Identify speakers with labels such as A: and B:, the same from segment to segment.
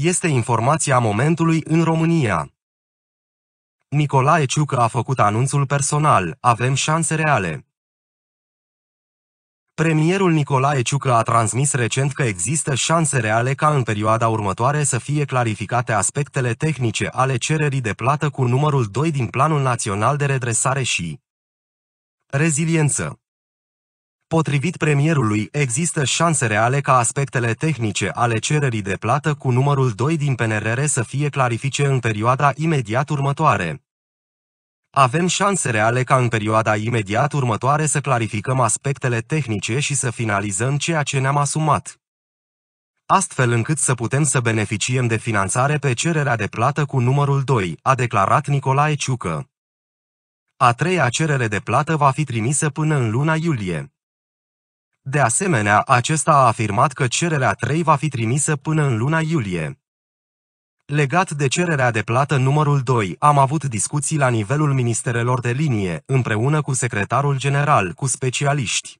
A: Este informația momentului în România. Nicolae Ciucă a făcut anunțul personal, avem șanse reale. Premierul Nicolae Ciucă a transmis recent că există șanse reale ca în perioada următoare să fie clarificate aspectele tehnice ale cererii de plată cu numărul 2 din Planul Național de Redresare și Reziliență. Potrivit premierului, există șanse reale ca aspectele tehnice ale cererii de plată cu numărul 2 din PNRR să fie clarifice în perioada imediat următoare. Avem șanse reale ca în perioada imediat următoare să clarificăm aspectele tehnice și să finalizăm ceea ce ne-am asumat. Astfel încât să putem să beneficiem de finanțare pe cererea de plată cu numărul 2, a declarat Nicolae Ciucă. A treia cerere de plată va fi trimisă până în luna iulie. De asemenea, acesta a afirmat că cererea 3 va fi trimisă până în luna iulie. Legat de cererea de plată numărul 2, am avut discuții la nivelul ministerelor de linie, împreună cu secretarul general, cu specialiști,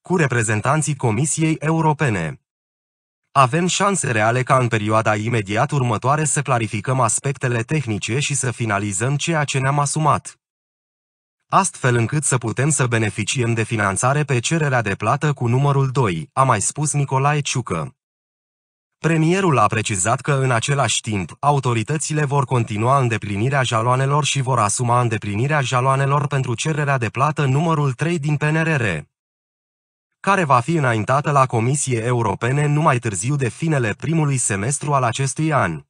A: cu reprezentanții Comisiei Europene. Avem șanse reale ca în perioada imediat următoare să clarificăm aspectele tehnice și să finalizăm ceea ce ne-am asumat astfel încât să putem să beneficiem de finanțare pe cererea de plată cu numărul 2, a mai spus Nicolae Ciucă. Premierul a precizat că în același timp autoritățile vor continua îndeplinirea jaloanelor și vor asuma îndeplinirea jaloanelor pentru cererea de plată numărul 3 din PNRR, care va fi înaintată la Comisie Europene numai târziu de finele primului semestru al acestui an.